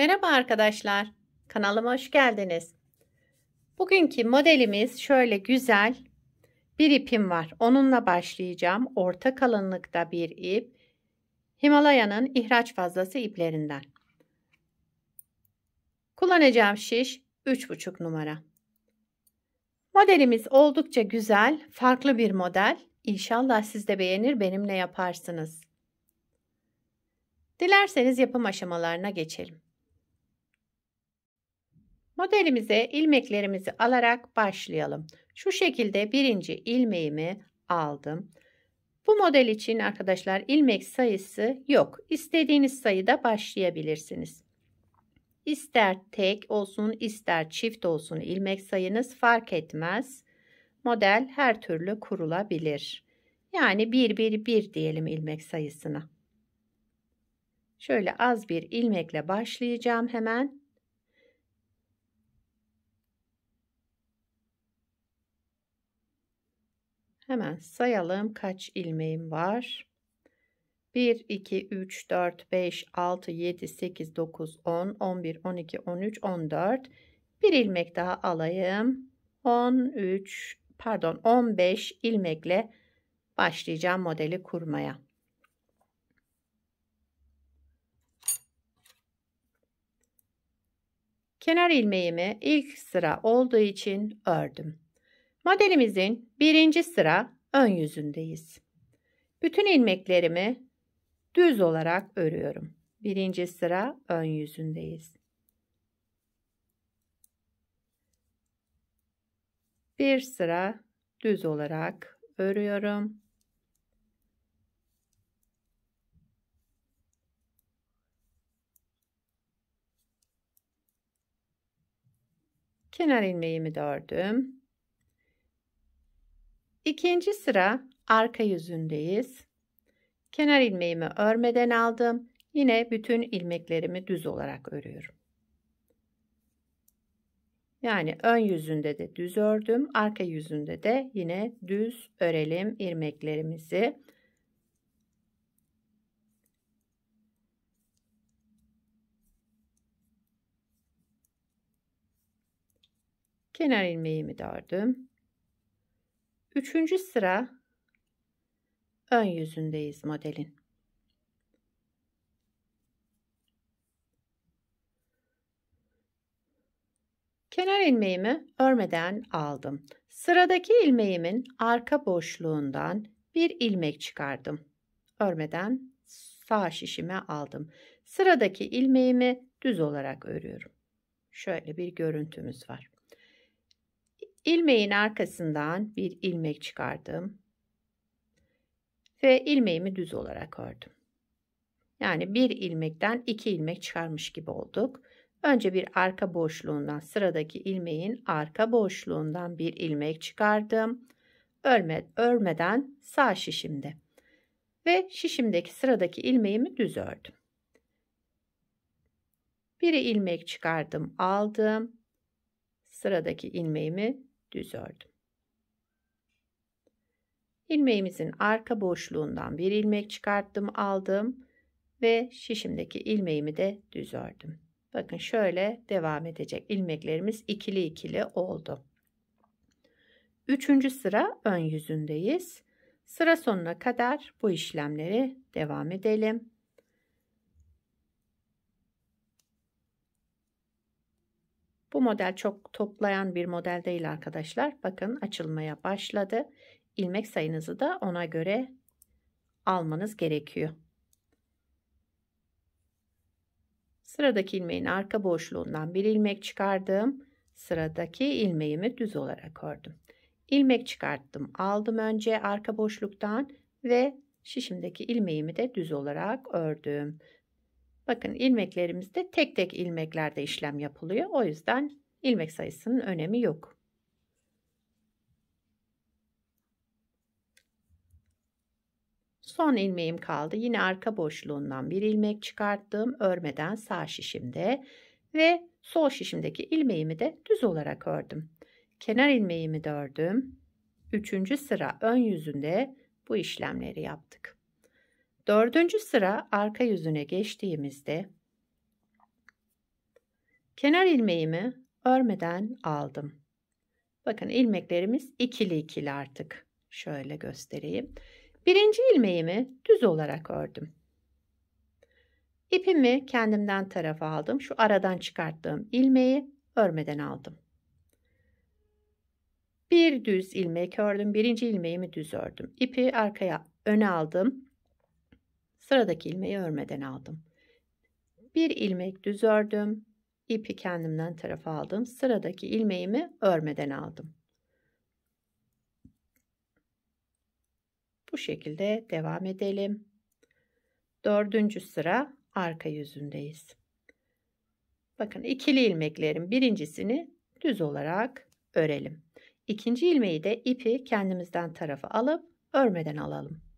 Merhaba arkadaşlar. Kanalıma hoş geldiniz. Bugünkü modelimiz şöyle güzel bir ipim var. Onunla başlayacağım. Orta kalınlıkta bir ip. Himalaya'nın ihraç fazlası iplerinden. Kullanacağım şiş 3,5 numara. Modelimiz oldukça güzel, farklı bir model. İnşallah siz de beğenir, benimle yaparsınız. Dilerseniz yapım aşamalarına geçelim. Modelimize ilmeklerimizi alarak başlayalım. Şu şekilde birinci ilmeğimi aldım. Bu model için arkadaşlar ilmek sayısı yok. İstediğiniz sayıda başlayabilirsiniz. İster tek olsun ister çift olsun ilmek sayınız fark etmez. Model her türlü kurulabilir. Yani 1 1 1 diyelim ilmek sayısına. Şöyle az bir ilmekle başlayacağım hemen. Hemen sayalım kaç ilmeğim var. 1, 2, 3, 4, 5, 6, 7, 8, 9, 10, 11, 12, 13, 14. Bir ilmek daha alayım. 13 pardon 15 ilmekle başlayacağım modeli kurmaya. Kenar ilmeğimi ilk sıra olduğu için ördüm. Modelimizin birinci sıra ön yüzündeyiz. Bütün ilmeklerimi düz olarak örüyorum. Birinci sıra ön yüzündeyiz. Bir sıra düz olarak örüyorum. Kenar ilmeğimi de ördüm. İkinci sıra arka yüzündeyiz. Kenar ilmeğimi örmeden aldım. Yine bütün ilmeklerimi düz olarak örüyorum. Yani ön yüzünde de düz ördüm. Arka yüzünde de yine düz örelim ilmeklerimizi. Kenar ilmeğimi de ördüm. Üçüncü sıra ön yüzündeyiz modelin. Kenar ilmeğimi örmeden aldım. Sıradaki ilmeğimin arka boşluğundan bir ilmek çıkardım. Örmeden sağ şişime aldım. Sıradaki ilmeğimi düz olarak örüyorum. Şöyle bir görüntümüz var ilmeğin arkasından bir ilmek çıkardım. Ve ilmeğimi düz olarak ördüm. Yani bir ilmekten iki ilmek çıkarmış gibi olduk. Önce bir arka boşluğundan sıradaki ilmeğin arka boşluğundan bir ilmek çıkardım. Örme, örmeden sağ şişimde ve şişimdeki sıradaki ilmeğimi düz ördüm. Biri ilmek çıkardım aldım. Sıradaki ilmeğimi düz ördüm. Ilmeğimizin arka boşluğundan bir ilmek çıkarttım, aldım ve şişimdeki ilmeğimi de düz ördüm. Bakın şöyle devam edecek. ilmeklerimiz ikili ikili oldu. Üçüncü sıra ön yüzündeyiz. Sıra sonuna kadar bu işlemleri devam edelim. Bu model çok toplayan bir model değil arkadaşlar. Bakın açılmaya başladı. İlmek sayınızı da ona göre almanız gerekiyor. Sıradaki ilmeğin arka boşluğundan bir ilmek çıkardım. Sıradaki ilmeğimi düz olarak ördüm. İlmek çıkarttım. Aldım önce arka boşluktan ve şişimdeki ilmeğimi de düz olarak ördüm. Bakın ilmeklerimizde tek tek ilmeklerde işlem yapılıyor. O yüzden ilmek sayısının önemi yok. Son ilmeğim kaldı. Yine arka boşluğundan bir ilmek çıkarttım. Örmeden sağ şişimde ve sol şişimdeki ilmeğimi de düz olarak ördüm. Kenar ilmeğimi de ördüm. Üçüncü sıra ön yüzünde bu işlemleri yaptık. Dördüncü sıra arka yüzüne geçtiğimizde kenar ilmeğimi örmeden aldım. Bakın ilmeklerimiz ikili ikili artık. Şöyle göstereyim. Birinci ilmeğimi düz olarak ördüm. İpimi kendimden tarafa aldım. Şu aradan çıkarttığım ilmeği örmeden aldım. Bir düz ilmek ördüm. Birinci ilmeğimi düz ördüm. İpi arkaya öne aldım. Sıradaki ilmeği örmeden aldım. Bir ilmek düz ördüm. İpi kendimden tarafa aldım. Sıradaki ilmeğimi örmeden aldım. Bu şekilde devam edelim. Dördüncü sıra arka yüzündeyiz. Bakın ikili ilmeklerin birincisini düz olarak örelim. İkinci ilmeği de ipi kendimizden tarafa alıp örmeden alalım.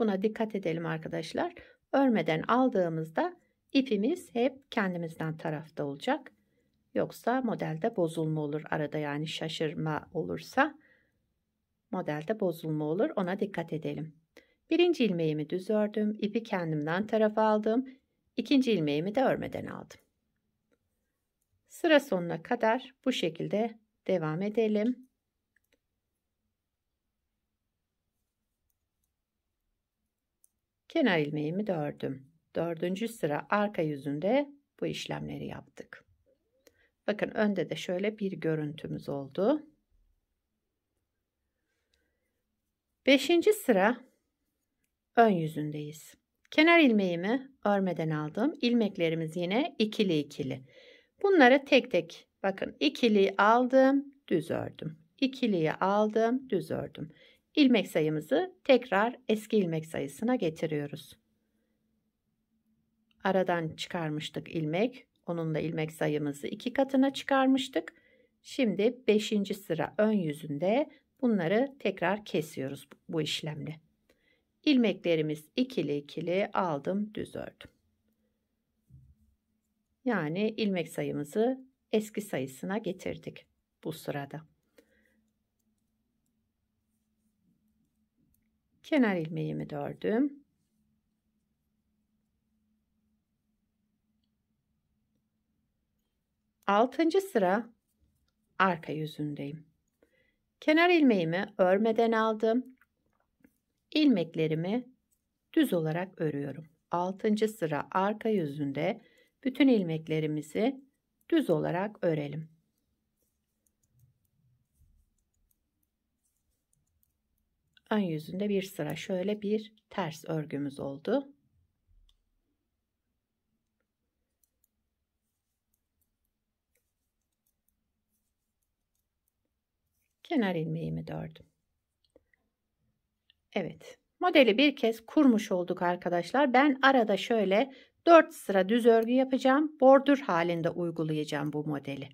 Buna dikkat edelim arkadaşlar. Örmeden aldığımızda ipimiz hep kendimizden tarafta olacak. Yoksa modelde bozulma olur arada yani şaşırma olursa modelde bozulma olur ona dikkat edelim. Birinci ilmeğimi düz ördüm. ipi kendimden tarafa aldım. İkinci ilmeğimi de örmeden aldım. Sıra sonuna kadar bu şekilde devam edelim. kenar ilmeğimi dördüm. Dördüncü sıra arka yüzünde bu işlemleri yaptık. Bakın önde de şöyle bir görüntümüz oldu. Beşinci sıra ön yüzündeyiz. Kenar ilmeğimi örmeden aldım. İlmeklerimiz yine ikili ikili. Bunları tek tek bakın ikili aldım düz ördüm. İkiliyi aldım düz ördüm ilmek sayımızı tekrar eski ilmek sayısına getiriyoruz. Aradan çıkarmıştık ilmek. onunla ilmek sayımızı iki katına çıkarmıştık. Şimdi 5. sıra ön yüzünde bunları tekrar kesiyoruz bu işlemle. İlmeklerimiz ikili ikili aldım düz ördüm. Yani ilmek sayımızı eski sayısına getirdik bu sırada. kenar ilmeğimi dördüm. Altıncı sıra arka yüzündeyim. Kenar ilmeğimi örmeden aldım. Ilmeklerimi düz olarak örüyorum. Altıncı sıra arka yüzünde bütün ilmeklerimizi düz olarak örelim. ön yüzünde bir sıra şöyle bir ters örgümüz oldu. Kenar ilmeğimi ördüm. Evet. Modeli bir kez kurmuş olduk arkadaşlar. Ben arada şöyle 4 sıra düz örgü yapacağım. Bordür halinde uygulayacağım bu modeli.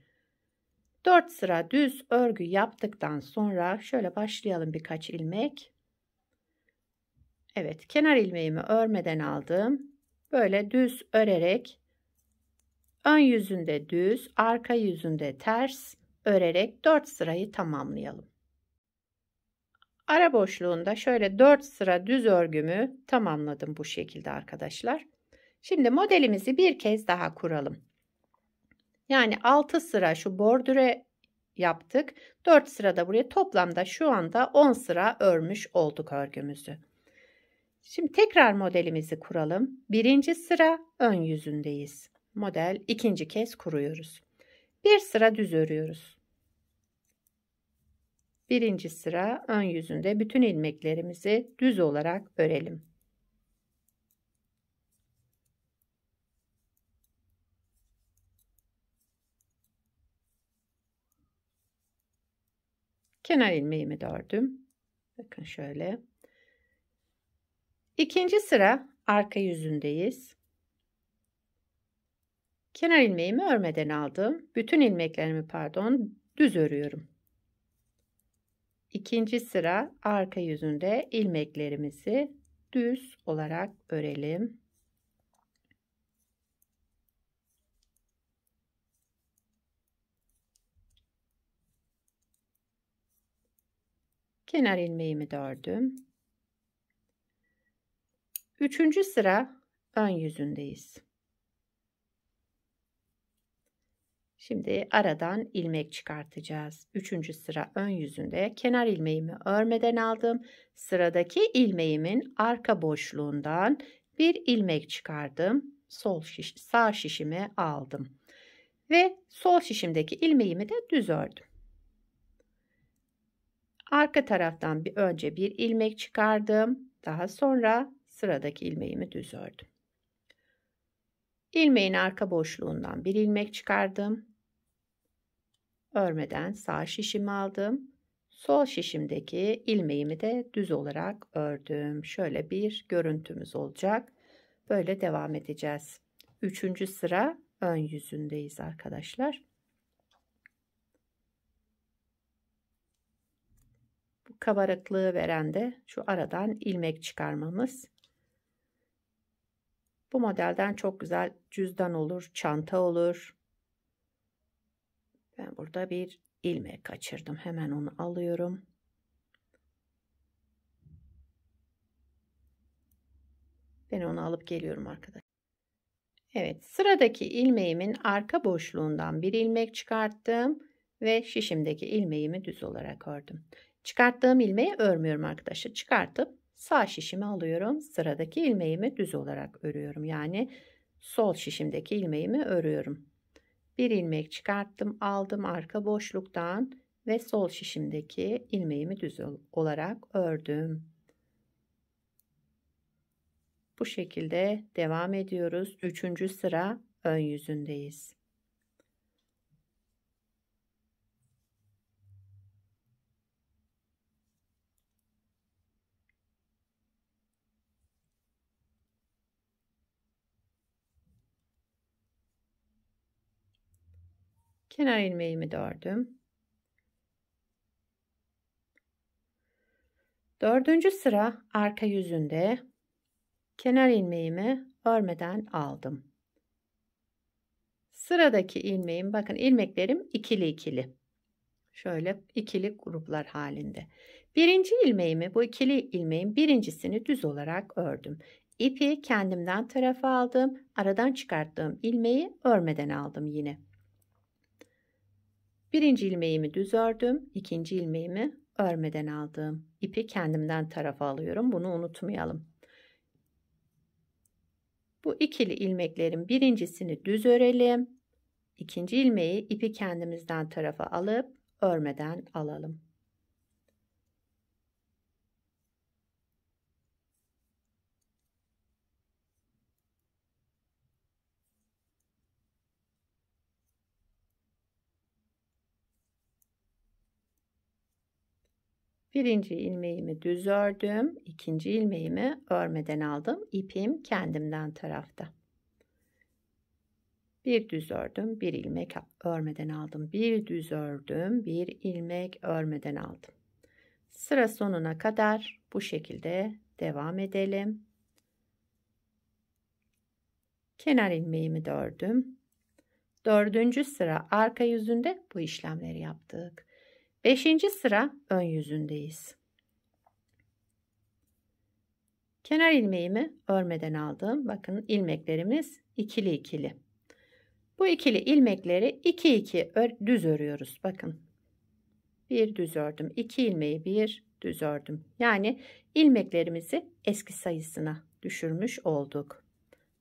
4 sıra düz örgü yaptıktan sonra şöyle başlayalım birkaç ilmek. Evet kenar ilmeğimi örmeden aldım. Böyle düz örerek ön yüzünde düz arka yüzünde ters örerek 4 sırayı tamamlayalım. Ara boşluğunda şöyle 4 sıra düz örgümü tamamladım bu şekilde arkadaşlar. Şimdi modelimizi bir kez daha kuralım. Yani 6 sıra şu bordüre yaptık. 4 sıra da buraya toplamda şu anda 10 sıra örmüş olduk örgümüzü. Şimdi tekrar modelimizi kuralım. Birinci sıra ön yüzündeyiz. Model ikinci kez kuruyoruz. Bir sıra düz örüyoruz. Birinci sıra ön yüzünde bütün ilmeklerimizi düz olarak örelim. Kenar ilmeğimi de Bakın şöyle. İkinci sıra arka yüzündeyiz. Kenar ilmeğimi örmeden aldım. Bütün ilmeklerimi pardon düz örüyorum. İkinci sıra arka yüzünde ilmeklerimizi düz olarak örelim. kenar ilmeğimi ördüm. Üçüncü sıra ön yüzündeyiz. Şimdi aradan ilmek çıkartacağız. Üçüncü sıra ön yüzünde kenar ilmeğimi örmeden aldım. Sıradaki ilmeğimin arka boşluğundan bir ilmek çıkardım. Sol şiş, sağ şişimi aldım. Ve sol şişimdeki ilmeğimi de düz ördüm. Arka taraftan bir önce bir ilmek çıkardım. Daha sonra sıradaki ilmeğimi düz ördüm. Ilmeğin arka boşluğundan bir ilmek çıkardım. Örmeden sağ şişimi aldım. Sol şişimdeki ilmeğimi de düz olarak ördüm. Şöyle bir görüntümüz olacak. Böyle devam edeceğiz. Üçüncü sıra ön yüzündeyiz arkadaşlar. kabarıklığı veren de şu aradan ilmek çıkarmamız. Bu modelden çok güzel cüzdan olur, çanta olur. Ben burada bir ilmek kaçırdım. Hemen onu alıyorum. Ben onu alıp geliyorum arkadaşlar. Evet sıradaki ilmeğimin arka boşluğundan bir ilmek çıkarttım ve şişimdeki ilmeğimi düz olarak ördüm. Çıkarttığım ilmeği örmüyorum arkadaşlar. Çıkartıp sağ şişimi alıyorum. Sıradaki ilmeğimi düz olarak örüyorum. Yani sol şişimdeki ilmeğimi örüyorum. Bir ilmek çıkarttım, aldım arka boşluktan ve sol şişimdeki ilmeğimi düz olarak ördüm. Bu şekilde devam ediyoruz. Üçüncü sıra ön yüzündeyiz. kenar ilmeğimi dördüm. Dördüncü sıra arka yüzünde kenar ilmeğimi örmeden aldım. Sıradaki ilmeğim bakın ilmeklerim ikili ikili. Şöyle ikili gruplar halinde. Birinci ilmeğimi bu ikili ilmeğin birincisini düz olarak ördüm. İpi kendimden tarafa aldım. Aradan çıkarttığım ilmeği örmeden aldım yine. Birinci ilmeğimi düz ördüm. ikinci ilmeğimi örmeden aldım. İpi kendimden tarafa alıyorum. Bunu unutmayalım. Bu ikili ilmeklerin birincisini düz örelim. İkinci ilmeği ipi kendimizden tarafa alıp örmeden alalım. Birinci ilmeğimi düz ördüm. ikinci ilmeğimi örmeden aldım. İpim kendimden tarafta. Bir düz ördüm. Bir ilmek örmeden aldım. Bir düz ördüm. Bir ilmek örmeden aldım. Sıra sonuna kadar bu şekilde devam edelim. Kenar ilmeğimi de ördüm. Dördüncü sıra arka yüzünde bu işlemleri yaptık. Beşinci sıra ön yüzündeyiz. Kenar ilmeğimi örmeden aldım. Bakın ilmeklerimiz ikili ikili. Bu ikili ilmekleri 2 2 ör, düz örüyoruz. Bakın. Bir düz ördüm. 2 ilmeği bir düz ördüm. Yani ilmeklerimizi eski sayısına düşürmüş olduk.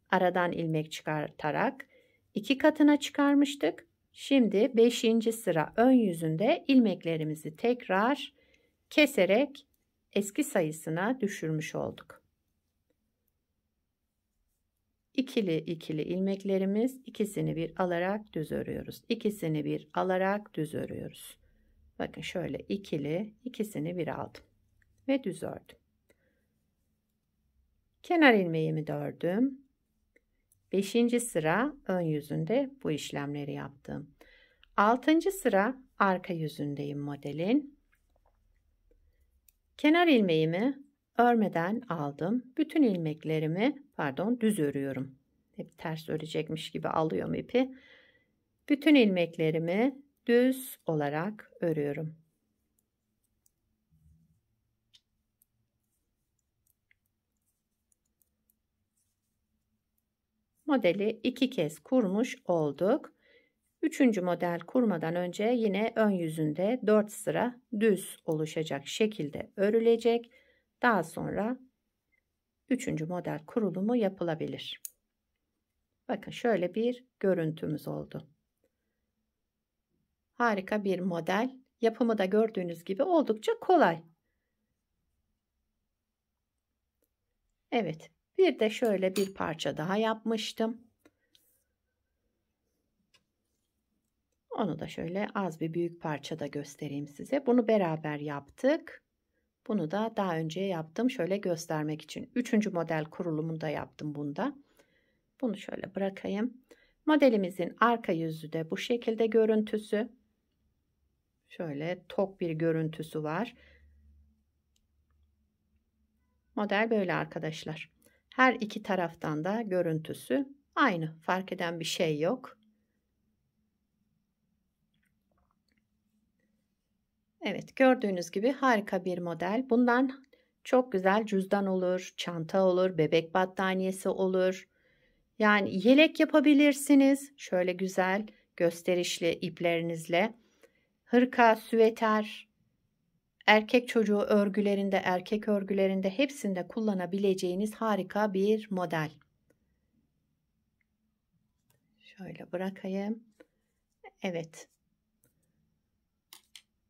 Aradan ilmek çıkartarak iki katına çıkarmıştık. Şimdi 5. sıra ön yüzünde ilmeklerimizi tekrar keserek eski sayısına düşürmüş olduk. İkili ikili ilmeklerimiz ikisini bir alarak düz örüyoruz. İkisini bir alarak düz örüyoruz. Bakın şöyle ikili ikisini bir aldım ve düz ördüm. Kenar ilmeğimi de ördüm. 5. sıra ön yüzünde bu işlemleri yaptım. 6. sıra arka yüzündeyim modelin. Kenar ilmeğimi örmeden aldım. Bütün ilmeklerimi pardon düz örüyorum. Hep ters örecekmiş gibi alıyorum ipi. Bütün ilmeklerimi düz olarak örüyorum. modeli iki kez kurmuş olduk. Üçüncü model kurmadan önce yine ön yüzünde 4 sıra düz oluşacak şekilde örülecek. Daha sonra üçüncü model kurulumu yapılabilir. Bakın şöyle bir görüntümüz oldu. Harika bir model. Yapımı da gördüğünüz gibi oldukça kolay. Evet, bir de şöyle bir parça daha yapmıştım. Onu da şöyle az bir büyük parçada göstereyim size. Bunu beraber yaptık. Bunu da daha önce yaptım. Şöyle göstermek için. Üçüncü model kurulumunda yaptım bunda. Bunu şöyle bırakayım. Modelimizin arka yüzü de bu şekilde görüntüsü. Şöyle tok bir görüntüsü var. Model böyle arkadaşlar. Her iki taraftan da görüntüsü aynı. Fark eden bir şey yok. Evet gördüğünüz gibi harika bir model. Bundan çok güzel cüzdan olur, çanta olur, bebek battaniyesi olur. Yani yelek yapabilirsiniz. Şöyle güzel gösterişli iplerinizle. Hırka, süveter, erkek çocuğu örgülerinde, erkek örgülerinde hepsinde kullanabileceğiniz harika bir model. Şöyle bırakayım. Evet.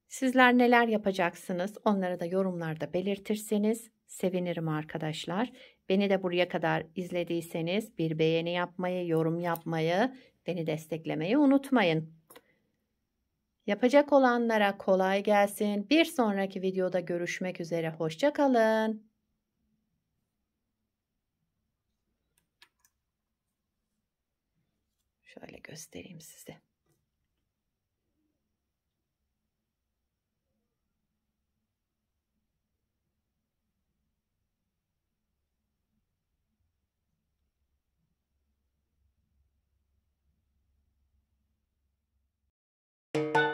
Sizler neler yapacaksınız? Onları da yorumlarda belirtirseniz sevinirim arkadaşlar. Beni de buraya kadar izlediyseniz bir beğeni yapmayı, yorum yapmayı, beni desteklemeyi unutmayın. Yapacak olanlara kolay gelsin. Bir sonraki videoda görüşmek üzere. Hoşçakalın. Şöyle göstereyim size. Thank you.